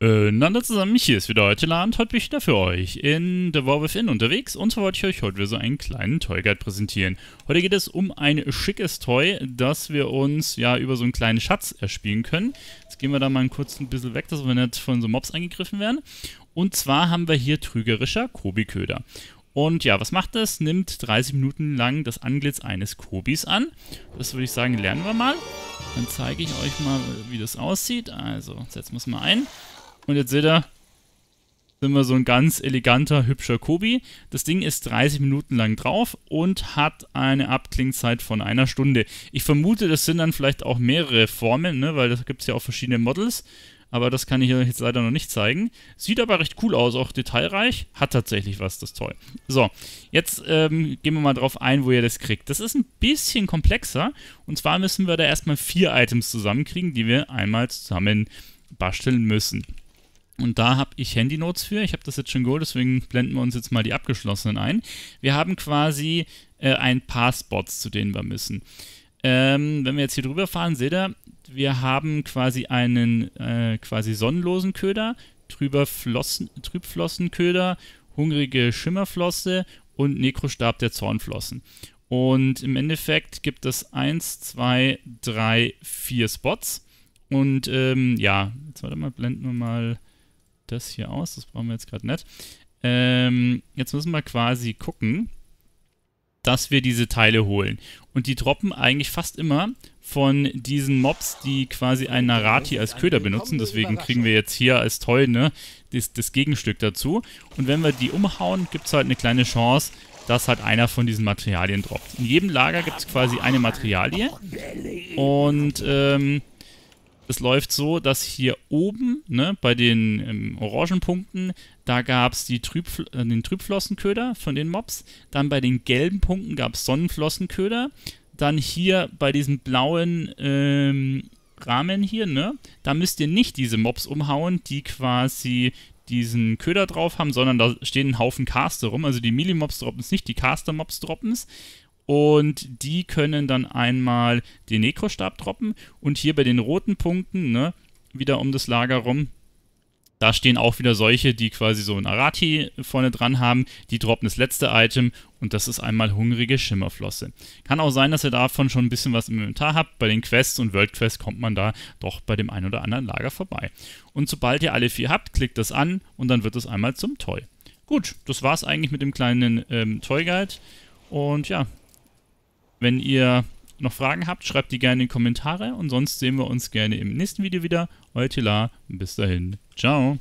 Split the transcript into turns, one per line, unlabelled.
Äh, Nanda zusammen, hier ist wieder heute Land. Heute bin ich wieder für euch in The War Within unterwegs und so wollte ich euch heute wieder so einen kleinen Toy Guide präsentieren. Heute geht es um ein schickes Toy, das wir uns ja über so einen kleinen Schatz erspielen können. Jetzt gehen wir da mal kurz ein bisschen weg, dass wir nicht von so Mobs angegriffen werden. Und zwar haben wir hier trügerischer Kobi-Köder. Und ja, was macht das? Nimmt 30 Minuten lang das Anglitz eines Kobis an. Das würde ich sagen, lernen wir mal. Dann zeige ich euch mal, wie das aussieht. Also, setzen wir es mal ein. Und jetzt seht ihr, sind wir so ein ganz eleganter, hübscher Kobi. Das Ding ist 30 Minuten lang drauf und hat eine Abklingzeit von einer Stunde. Ich vermute, das sind dann vielleicht auch mehrere Formen, ne? weil da gibt es ja auch verschiedene Models. Aber das kann ich euch jetzt leider noch nicht zeigen. Sieht aber recht cool aus, auch detailreich. Hat tatsächlich was, das ist toll. So, jetzt ähm, gehen wir mal drauf ein, wo ihr das kriegt. Das ist ein bisschen komplexer. Und zwar müssen wir da erstmal vier Items zusammenkriegen, die wir einmal zusammen basteln müssen. Und da habe ich Handynotes für. Ich habe das jetzt schon geholt, deswegen blenden wir uns jetzt mal die abgeschlossenen ein. Wir haben quasi äh, ein paar Spots, zu denen wir müssen. Ähm, wenn wir jetzt hier drüber fahren, seht ihr, wir haben quasi einen äh, quasi sonnenlosen Köder, Flossen, Trübflossenköder, hungrige Schimmerflosse und Nekrostab der Zornflossen. Und im Endeffekt gibt es 1, 2, 3, 4 Spots. Und ähm, ja, jetzt warte mal, blenden wir mal das hier aus. Das brauchen wir jetzt gerade nicht. Ähm, jetzt müssen wir quasi gucken, dass wir diese Teile holen. Und die droppen eigentlich fast immer von diesen Mobs, die quasi einen Narati als Köder benutzen. Deswegen kriegen wir jetzt hier als Toy ne, das, das Gegenstück dazu. Und wenn wir die umhauen, gibt es halt eine kleine Chance, dass halt einer von diesen Materialien droppt. In jedem Lager gibt es quasi eine Materialie. Und ähm, es läuft so, dass hier oben ne, bei den ähm, orangen Punkten, da gab es Trübfl äh, den Trübflossenköder von den Mobs. Dann bei den gelben Punkten gab es Sonnenflossenköder. Dann hier bei diesem blauen ähm, Rahmen hier, ne, da müsst ihr nicht diese Mobs umhauen, die quasi diesen Köder drauf haben, sondern da stehen ein Haufen Caster rum. Also die mili mobs droppen es nicht, die Caster-Mobs droppen es. Und die können dann einmal den Nekrostab droppen. Und hier bei den roten Punkten, ne, wieder um das Lager rum, da stehen auch wieder solche, die quasi so ein Arati vorne dran haben. Die droppen das letzte Item und das ist einmal hungrige Schimmerflosse. Kann auch sein, dass ihr davon schon ein bisschen was im Inventar habt. Bei den Quests und World Quests kommt man da doch bei dem einen oder anderen Lager vorbei. Und sobald ihr alle vier habt, klickt das an und dann wird es einmal zum Toy. Gut, das war's eigentlich mit dem kleinen ähm, Toy Guide. Und ja, wenn ihr noch Fragen habt, schreibt die gerne in die Kommentare und sonst sehen wir uns gerne im nächsten Video wieder. Euer Tila, bis dahin. Ciao.